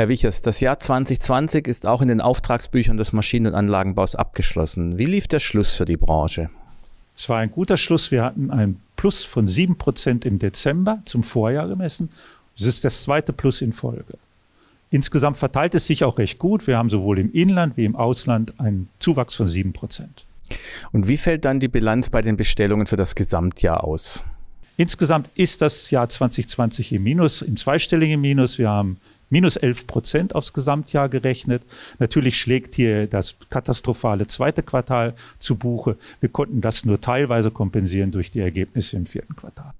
Herr Wichers, das Jahr 2020 ist auch in den Auftragsbüchern des Maschinen- und Anlagenbaus abgeschlossen. Wie lief der Schluss für die Branche? Es war ein guter Schluss. Wir hatten ein Plus von 7 Prozent im Dezember zum Vorjahr gemessen. Es ist das zweite Plus in Folge. Insgesamt verteilt es sich auch recht gut. Wir haben sowohl im Inland wie im Ausland einen Zuwachs von 7 Prozent. Und wie fällt dann die Bilanz bei den Bestellungen für das Gesamtjahr aus? Insgesamt ist das Jahr 2020 im Minus, im zweistelligen Minus. Wir haben minus 11 Prozent aufs Gesamtjahr gerechnet. Natürlich schlägt hier das katastrophale zweite Quartal zu Buche. Wir konnten das nur teilweise kompensieren durch die Ergebnisse im vierten Quartal.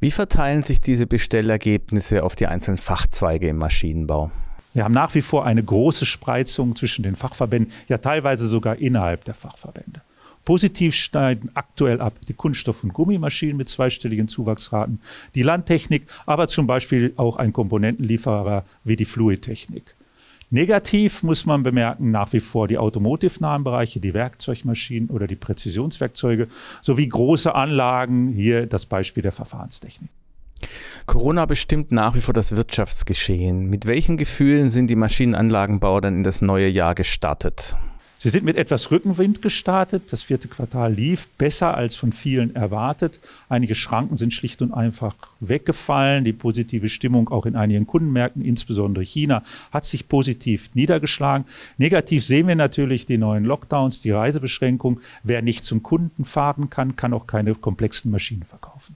Wie verteilen sich diese Bestellergebnisse auf die einzelnen Fachzweige im Maschinenbau? Wir haben nach wie vor eine große Spreizung zwischen den Fachverbänden, ja teilweise sogar innerhalb der Fachverbände. Positiv schneiden aktuell ab die Kunststoff- und Gummimaschinen mit zweistelligen Zuwachsraten, die Landtechnik, aber zum Beispiel auch ein Komponentenlieferer wie die Fluidtechnik. Negativ muss man bemerken nach wie vor die automotive-nahen Bereiche, die Werkzeugmaschinen oder die Präzisionswerkzeuge sowie große Anlagen, hier das Beispiel der Verfahrenstechnik. Corona bestimmt nach wie vor das Wirtschaftsgeschehen. Mit welchen Gefühlen sind die Maschinenanlagenbauer dann in das neue Jahr gestartet? Sie sind mit etwas Rückenwind gestartet. Das vierte Quartal lief besser als von vielen erwartet. Einige Schranken sind schlicht und einfach weggefallen. Die positive Stimmung auch in einigen Kundenmärkten, insbesondere China, hat sich positiv niedergeschlagen. Negativ sehen wir natürlich die neuen Lockdowns, die Reisebeschränkungen. Wer nicht zum Kunden fahren kann, kann auch keine komplexen Maschinen verkaufen.